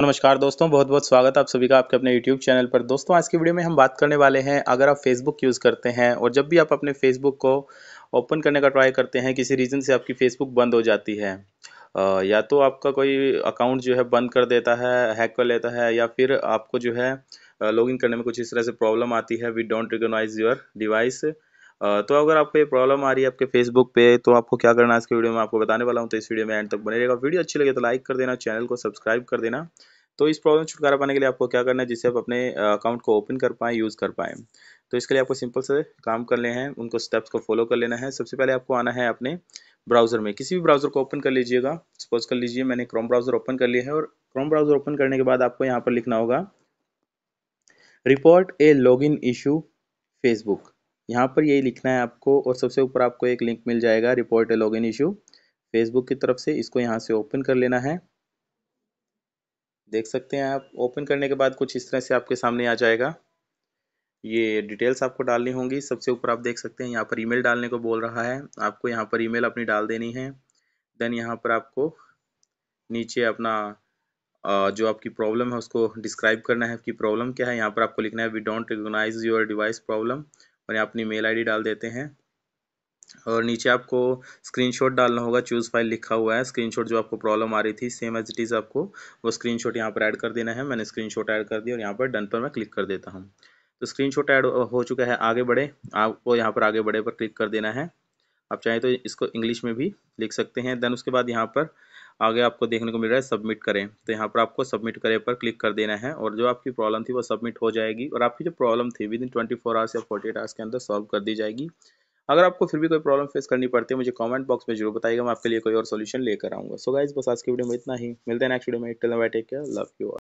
नमस्कार दोस्तों बहुत बहुत स्वागत आप सभी का आपके अपने YouTube चैनल पर दोस्तों आज की वीडियो में हम बात करने वाले हैं अगर आप Facebook यूज़ करते हैं और जब भी आप अपने Facebook को ओपन करने का ट्राई करते हैं किसी रीज़न से आपकी Facebook बंद हो जाती है या तो आपका कोई अकाउंट जो है बंद कर देता है हैक कर लेता है या फिर आपको जो है लॉग करने में कुछ इस तरह से प्रॉब्लम आती है we don't recognize your device तो अगर आपको ये प्रॉब्लम आ रही है आपके फेसबुक पे तो आपको क्या करना है इसके वीडियो में आपको बताने वाला हूँ तो इस वीडियो में एंड तक बने रहेगा वीडियो अच्छी लगे तो लाइक कर देना चैनल को सब्सक्राइब कर देना तो इस प्रॉब्लम छुटकारा पाने के लिए आपको क्या करना है जिससे आप अपने अकाउंट को ओपन कर पाएँ यूज़ कर पाएँ तो इसके लिए आपको सिंपल से काम कर लेना हैं उनको स्टेप्स को फॉलो कर लेना है सबसे पहले आपको आना है अपने ब्राउज़र में किसी भी ब्राउज़र को ओपन कर लीजिएगा सपोज कर लीजिए मैंने क्रोम ब्राउज़र ओपन कर लिया है और क्रोम ब्राउज़र ओपन करने के बाद आपको यहाँ पर लिखना होगा report a login issue Facebook यहाँ पर यही लिखना है आपको और सबसे ऊपर आपको एक लिंक मिल जाएगा report a login issue Facebook की तरफ से इसको यहाँ से ओपन कर लेना है देख सकते हैं आप ओपन करने के बाद कुछ इस तरह से आपके सामने आ जाएगा ये डिटेल्स आपको डालनी होंगी सबसे ऊपर आप देख सकते हैं यहाँ पर ईमेल डालने को बोल रहा है आपको यहाँ पर ईमेल अपनी डाल देनी है देन यहाँ पर आपको नीचे अपना जो आपकी प्रॉब्लम है उसको डिस्क्राइब करना है आपकी प्रॉब्लम क्या है यहाँ पर आपको लिखना है we don't recognize your device problem और यहाँ अपनी मेल आईडी डाल देते हैं और नीचे आपको स्क्रीनशॉट डालना होगा चूज़ फाइल लिखा हुआ है स्क्रीनशॉट जो आपको प्रॉब्लम आ रही थी सेम एज इट इज़ आपको वो स्क्रीनशॉट यहाँ पर ऐड कर देना है मैंने स्क्रीनशॉट ऐड कर दिया और यहाँ पर डन पर मैं क्लिक कर देता हूँ तो स्क्रीनशॉट ऐड हो चुका है आगे बढ़े आपको यहाँ पर आगे बढ़े पर क्लिक कर देना है आप चाहें तो इसको इंग्लिश में भी लिख सकते हैं देन उसके बाद यहाँ पर आगे आपको देखने को मिल रहा है सबमिट करें तो यहाँ पर आपको सबमिट करें पर क्लिक कर देना है और जो आपकी प्रॉब्लम थी वो सबमिट हो जाएगी और आपकी जो प्रॉब्लम थी within twenty four hours या फोर्टी एट आवर्स के अंदर सॉल्व कर दी जाएगी अगर आपको फिर भी कोई प्रॉब्लम फेस करनी पड़ती है मुझे कमेंट बॉक्स में जरूर बताइएगा मैं आपके लिए कोई और सोल्यूशन लेकर आऊँगा सो गाइज बस आज की वीडियो में इतना ही मिलते हैं नेक्स्ट वीडियो में टेक केयर लव यू